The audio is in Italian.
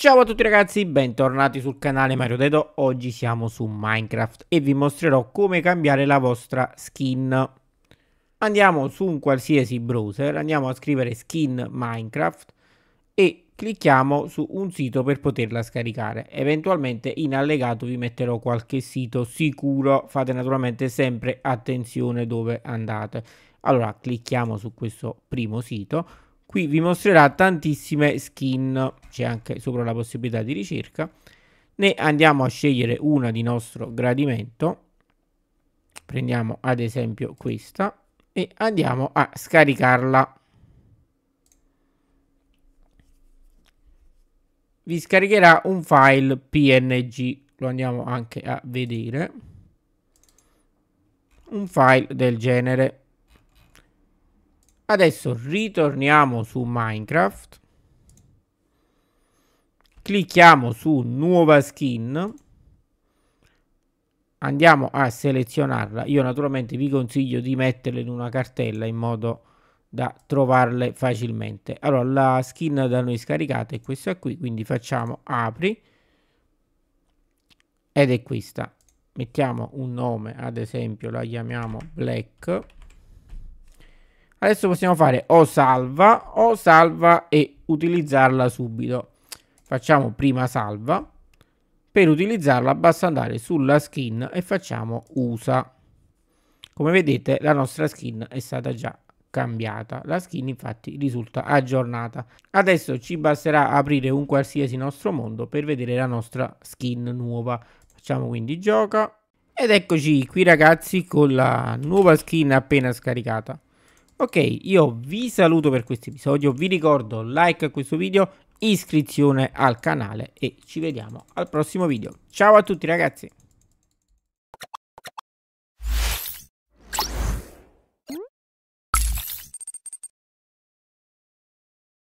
Ciao a tutti ragazzi, bentornati sul canale Mario Dedo, oggi siamo su Minecraft e vi mostrerò come cambiare la vostra skin. Andiamo su un qualsiasi browser, andiamo a scrivere skin Minecraft e clicchiamo su un sito per poterla scaricare. Eventualmente in allegato vi metterò qualche sito sicuro, fate naturalmente sempre attenzione dove andate. Allora clicchiamo su questo primo sito Qui vi mostrerà tantissime skin, c'è anche sopra la possibilità di ricerca. Ne andiamo a scegliere una di nostro gradimento. Prendiamo ad esempio questa e andiamo a scaricarla. vi scaricherà un file png lo andiamo anche a vedere un file del genere Adesso ritorniamo su Minecraft. Clicchiamo su nuova skin. Andiamo a selezionarla. Io naturalmente vi consiglio di metterle in una cartella in modo da trovarle facilmente. Allora, la skin da noi scaricata è questa qui, quindi facciamo apri ed è questa. Mettiamo un nome, ad esempio la chiamiamo black Adesso possiamo fare o salva o salva e utilizzarla subito. Facciamo prima salva. Per utilizzarla basta andare sulla skin e facciamo usa. Come vedete la nostra skin è stata già cambiata. La skin infatti risulta aggiornata. Adesso ci basterà aprire un qualsiasi nostro mondo per vedere la nostra skin nuova. Facciamo quindi gioca. Ed eccoci qui ragazzi con la nuova skin appena scaricata. Ok, io vi saluto per questo episodio, vi ricordo like a questo video, iscrizione al canale e ci vediamo al prossimo video. Ciao a tutti ragazzi!